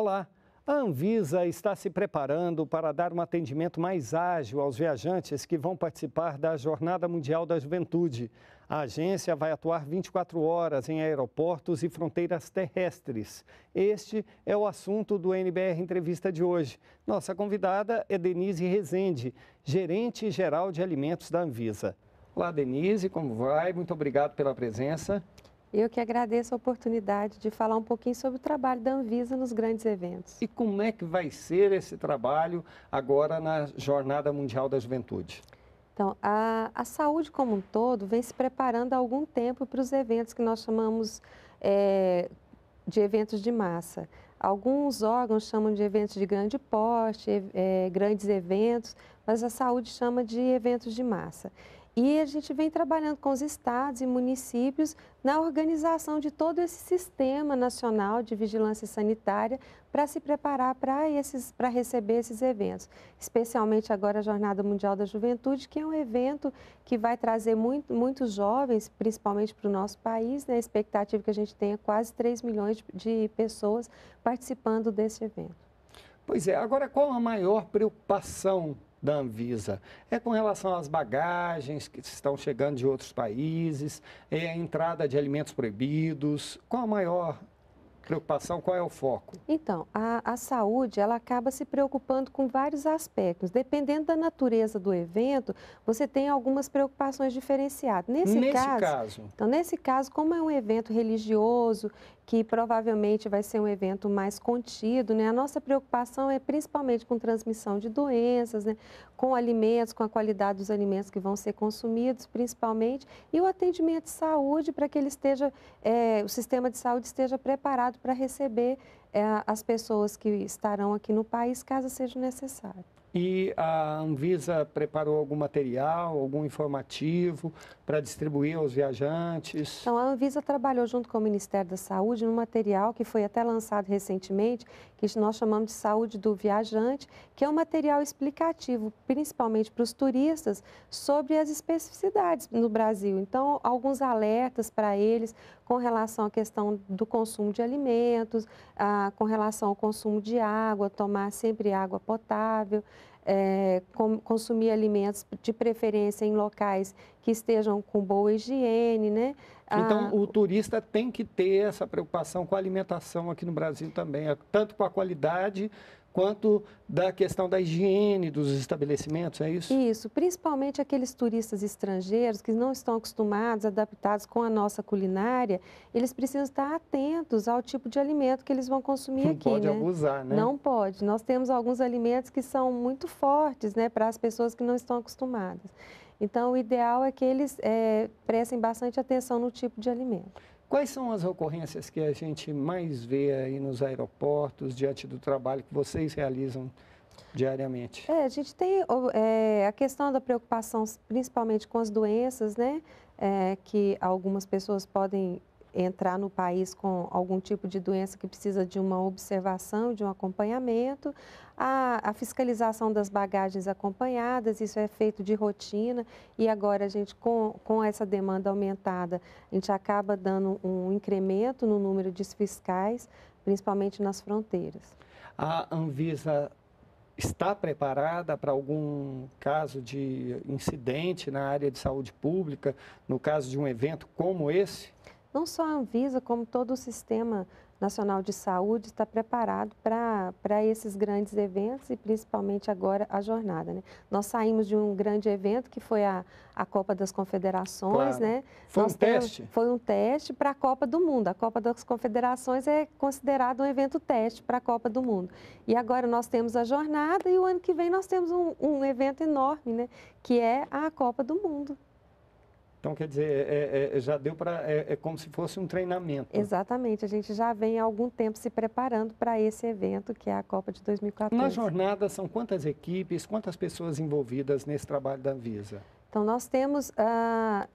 Olá! A Anvisa está se preparando para dar um atendimento mais ágil aos viajantes que vão participar da Jornada Mundial da Juventude. A agência vai atuar 24 horas em aeroportos e fronteiras terrestres. Este é o assunto do NBR Entrevista de hoje. Nossa convidada é Denise Rezende, gerente geral de alimentos da Anvisa. Olá, Denise, como vai? Muito obrigado pela presença. Eu que agradeço a oportunidade de falar um pouquinho sobre o trabalho da Anvisa nos grandes eventos. E como é que vai ser esse trabalho agora na Jornada Mundial da Juventude? Então, a, a saúde como um todo vem se preparando há algum tempo para os eventos que nós chamamos é, de eventos de massa. Alguns órgãos chamam de eventos de grande porte, é, grandes eventos, mas a saúde chama de eventos de massa. E a gente vem trabalhando com os estados e municípios na organização de todo esse sistema nacional de vigilância sanitária para se preparar para esses para receber esses eventos, especialmente agora a Jornada Mundial da Juventude, que é um evento que vai trazer muito, muitos jovens, principalmente para o nosso país, né? a expectativa é que a gente tenha quase 3 milhões de pessoas participando desse evento. Pois é, agora qual a maior preocupação da Anvisa. É com relação às bagagens que estão chegando de outros países, é a entrada de alimentos proibidos. Qual a maior preocupação, qual é o foco? Então, a, a, saúde, ela acaba se preocupando com vários aspectos. Dependendo da natureza do evento, você tem algumas preocupações diferenciadas. Nesse, nesse caso, caso, Então, nesse caso, como é um evento religioso, que provavelmente vai ser um evento mais contido, né? A nossa preocupação é principalmente com transmissão de doenças, né? Com alimentos, com a qualidade dos alimentos que vão ser consumidos, principalmente, e o atendimento de saúde para que ele esteja, é, o sistema de saúde esteja preparado para receber é, as pessoas que estarão aqui no país, caso seja necessário. E a Anvisa preparou algum material, algum informativo para distribuir aos viajantes? Então, a Anvisa trabalhou junto com o Ministério da Saúde num material que foi até lançado recentemente, que nós chamamos de saúde do viajante, que é um material explicativo, principalmente para os turistas, sobre as especificidades no Brasil. Então, alguns alertas para eles com relação à questão do consumo de alimentos, ah, com relação ao consumo de água, tomar sempre água potável é, consumir alimentos, de preferência em locais que estejam com boa higiene, né? Então, ah, o turista tem que ter essa preocupação com a alimentação aqui no Brasil também, tanto com a qualidade quanto da questão da higiene dos estabelecimentos, é isso? Isso, principalmente aqueles turistas estrangeiros que não estão acostumados, adaptados com a nossa culinária, eles precisam estar atentos ao tipo de alimento que eles vão consumir não aqui. Não pode né? abusar, né? Não pode. Nós temos alguns alimentos que são muito fortes né, para as pessoas que não estão acostumadas. Então, o ideal é que eles é, prestem bastante atenção no tipo de alimento. Quais são as ocorrências que a gente mais vê aí nos aeroportos, diante do trabalho que vocês realizam diariamente? É, a gente tem é, a questão da preocupação principalmente com as doenças, né? É, que algumas pessoas podem entrar no país com algum tipo de doença que precisa de uma observação, de um acompanhamento, a, a, fiscalização das bagagens acompanhadas, isso é feito de rotina e agora a gente, com, com essa demanda aumentada, a gente acaba dando um incremento no número de fiscais, principalmente nas fronteiras. A Anvisa está preparada para algum caso de incidente na área de saúde pública, no caso de um evento como esse? Não só a Anvisa, como todo o sistema nacional de saúde está preparado para esses grandes eventos e principalmente agora a jornada. Né? Nós saímos de um grande evento que foi a, a Copa das Confederações. Claro. Né? Foi Nós um temos, teste? Foi um teste para a Copa do Mundo. A Copa das Confederações é considerada um evento teste para a Copa do Mundo. E agora nós temos a jornada e o ano que vem nós temos um, um evento enorme, né? que é a Copa do Mundo. Então, quer dizer, é, é, é já deu para. É, é, como se fosse um treinamento. Exatamente, a gente já vem há algum tempo se preparando para esse evento que é a Copa de 2014. Na jornada, são quantas equipes, quantas pessoas envolvidas nesse trabalho da Visa? Então, nós temos. Ah,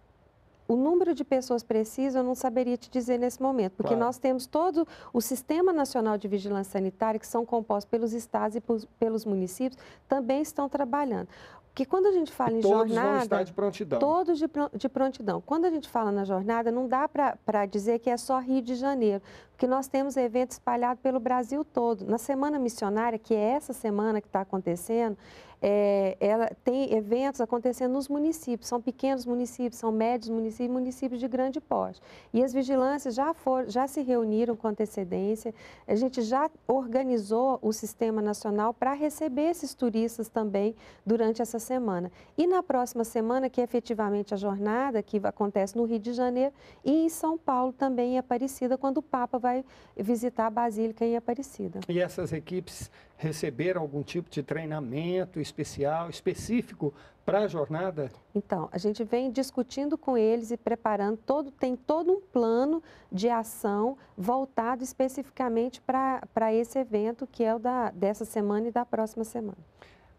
o número de pessoas precisas eu não saberia te dizer nesse momento, porque claro. nós temos todo o Sistema Nacional de Vigilância Sanitária, que são compostos pelos estados e pelos municípios, também estão trabalhando que quando a gente fala em todos jornada... Todos vão estar de prontidão. Todos de, de prontidão. Quando a gente fala na jornada, não dá para dizer que é só Rio de Janeiro, porque nós temos eventos espalhados pelo Brasil todo. Na Semana Missionária, que é essa semana que está acontecendo, é, ela tem eventos acontecendo nos municípios, são pequenos municípios, são médios municípios, e municípios de grande porte. E as vigilâncias já, for, já se reuniram com antecedência, a gente já organizou o sistema nacional para receber esses turistas também durante essa semana. E na próxima semana, que é efetivamente a jornada, que acontece no Rio de Janeiro e em São Paulo também em é Aparecida, quando o Papa vai visitar a Basílica em Aparecida. E essas equipes receberam algum tipo de treinamento especial, específico para a jornada? Então, a gente vem discutindo com eles e preparando todo, tem todo um plano de ação voltado especificamente para esse evento que é o da, dessa semana e da próxima semana.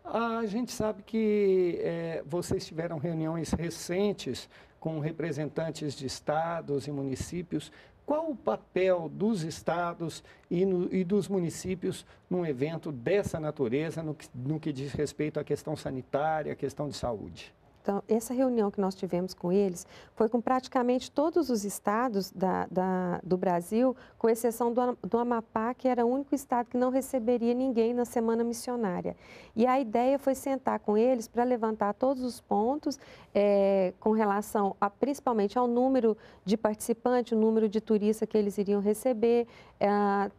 A gente sabe que é, vocês tiveram reuniões recentes com representantes de estados e municípios qual o papel dos estados e, no, e dos municípios num evento dessa natureza, no que, no que diz respeito à questão sanitária, à questão de saúde? Então, essa reunião que nós tivemos com eles foi com praticamente todos os estados da, da, do Brasil, com exceção do, do Amapá, que era o único estado que não receberia ninguém na semana missionária. E a ideia foi sentar com eles para levantar todos os pontos é, com relação a, principalmente ao número de participantes, o número de turistas que eles iriam receber, é,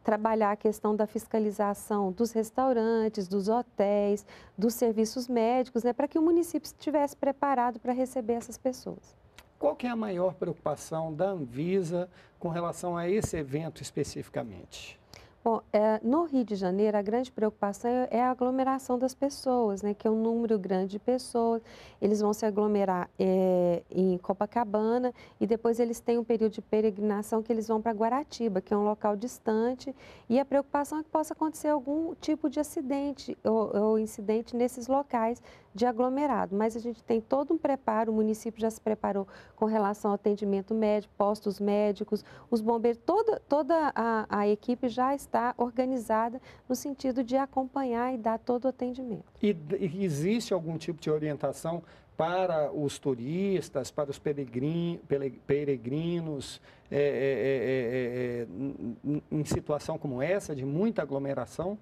trabalhar a questão da fiscalização dos restaurantes, dos hotéis, dos serviços médicos, né, para que o município estivesse preparado preparado para receber essas pessoas. Qual que é a maior preocupação da Anvisa com relação a esse evento especificamente? Bom, é, no Rio de Janeiro, a grande preocupação é, é a aglomeração das pessoas, né, que é um número grande de pessoas. Eles vão se aglomerar é, em Copacabana e depois eles têm um período de peregrinação que eles vão para Guaratiba, que é um local distante. E a preocupação é que possa acontecer algum tipo de acidente ou, ou incidente nesses locais, de aglomerado, mas a gente tem todo um preparo, o município já se preparou com relação ao atendimento médico, postos médicos, os bombeiros, toda, toda a, a equipe já está organizada no sentido de acompanhar e dar todo o atendimento. E, existe algum tipo de orientação para os turistas, para os peregrin, peregrinos, é, é, é, em situação como essa, de muita aglomeração?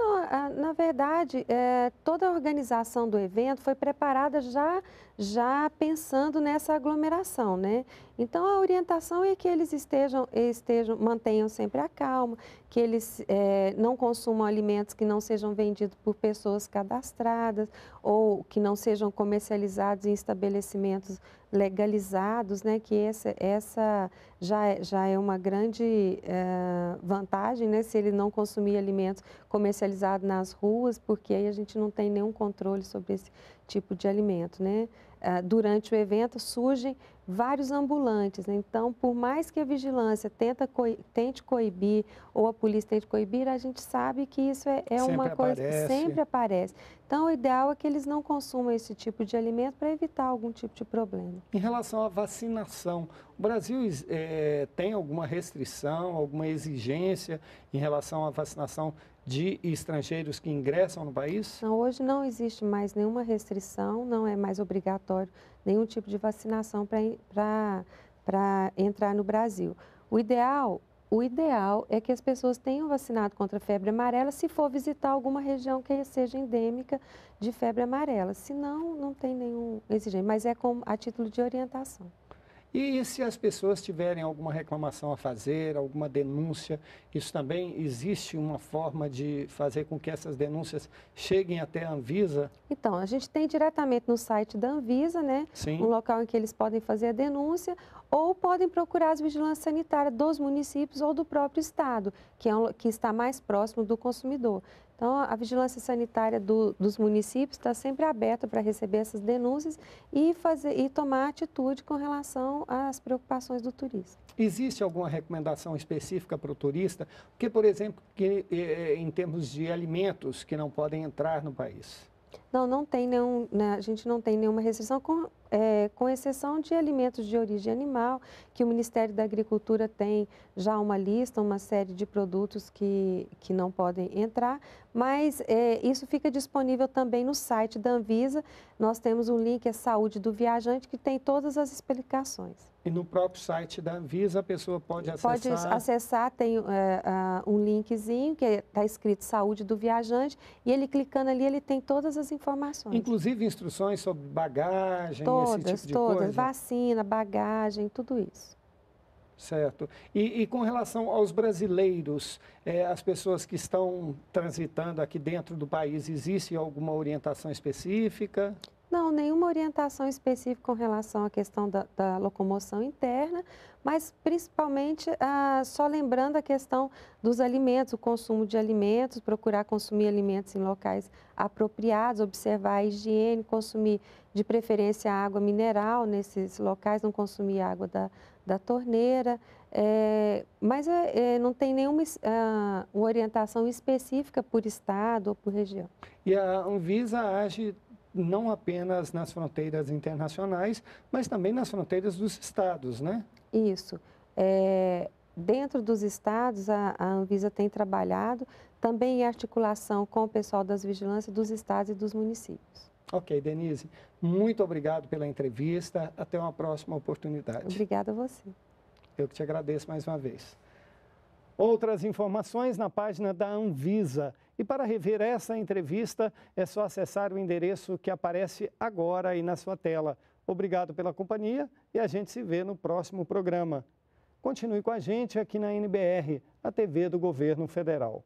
Não, ah, ah, na verdade, é, toda a organização do evento foi preparada já já pensando nessa aglomeração, né? Então a orientação é que eles estejam, estejam mantenham sempre a calma, que eles é, não consumam alimentos que não sejam vendidos por pessoas cadastradas ou que não sejam comercializados em estabelecimentos legalizados, né? Que essa, essa já, é, já é uma grande é, vantagem, né? Se ele não consumir alimentos comercializados nas ruas, porque aí a gente não tem nenhum controle sobre esse tipo de alimento, né? Ah, durante o evento surgem vários ambulantes. Né? Então, por mais que a vigilância co tente coibir ou a polícia tente coibir, a gente sabe que isso é, é uma coisa que sempre aparece. Então, o ideal é que eles não consumam esse tipo de alimento para evitar algum tipo de problema. Em relação à vacinação, o Brasil é, tem alguma restrição, alguma exigência em relação à vacinação de estrangeiros que ingressam no país? Não, hoje não existe mais nenhuma restrição, não é mais obrigatório nenhum tipo de vacinação para entrar no Brasil. O ideal, o ideal é que as pessoas tenham vacinado contra a febre amarela se for visitar alguma região que seja endêmica de febre amarela. Se não, não tem nenhum exigente, mas é como, a título de orientação. E se as pessoas tiverem alguma reclamação a fazer, alguma denúncia, isso também existe uma forma de fazer com que essas denúncias cheguem até a Anvisa? Então, a gente tem diretamente no site da Anvisa, né? Sim. Um local em que eles podem fazer a denúncia ou podem procurar as vigilância sanitárias dos municípios ou do próprio estado, que, é um, que está mais próximo do consumidor. Então, a vigilância sanitária do, dos municípios está sempre aberta para receber essas denúncias e, fazer, e tomar atitude com relação às preocupações do turista. Existe alguma recomendação específica para o turista? Porque, por exemplo, que, eh, em termos de alimentos que não podem entrar no país? Não, não tem nenhum, né, a gente não tem nenhuma restrição, com, é, com exceção de alimentos de origem animal, que o Ministério da Agricultura tem já uma lista, uma série de produtos que, que não podem entrar, mas é, isso fica disponível também no site da Anvisa. Nós temos um link, é Saúde do Viajante, que tem todas as explicações. E no próprio site da Anvisa a pessoa pode acessar? Pode acessar, tem é, um linkzinho que está é, escrito Saúde do Viajante, e ele clicando ali, ele tem todas as informações informações. Inclusive instruções sobre bagagem, todas, esse tipo de todas, coisa? Todas, vacina, bagagem, tudo isso. Certo. E, e, com relação aos brasileiros, é, as pessoas que estão transitando aqui dentro do país, existe alguma orientação específica? Não, nenhuma orientação específica com relação à questão da, da locomoção interna, mas principalmente ah, só lembrando a questão dos alimentos, o consumo de alimentos, procurar consumir alimentos em locais apropriados, observar a higiene, consumir de preferência água mineral nesses locais, não consumir água da, da torneira. É, mas é, não tem nenhuma ah, orientação específica por estado ou por região. E a Anvisa age não apenas nas fronteiras internacionais, mas também nas fronteiras dos estados, né? Isso. É, dentro dos estados, a, a, Anvisa tem trabalhado também em articulação com o pessoal das vigilâncias dos estados e dos municípios. Ok, Denise, muito obrigado pela entrevista. Até uma próxima oportunidade. Obrigada a você. Eu que te agradeço mais uma vez. Outras informações na página da Anvisa. E para rever essa entrevista, é só acessar o endereço que aparece agora aí na sua tela. Obrigado pela companhia e a gente se vê no próximo programa. Continue com a gente aqui na NBR, a TV do Governo Federal.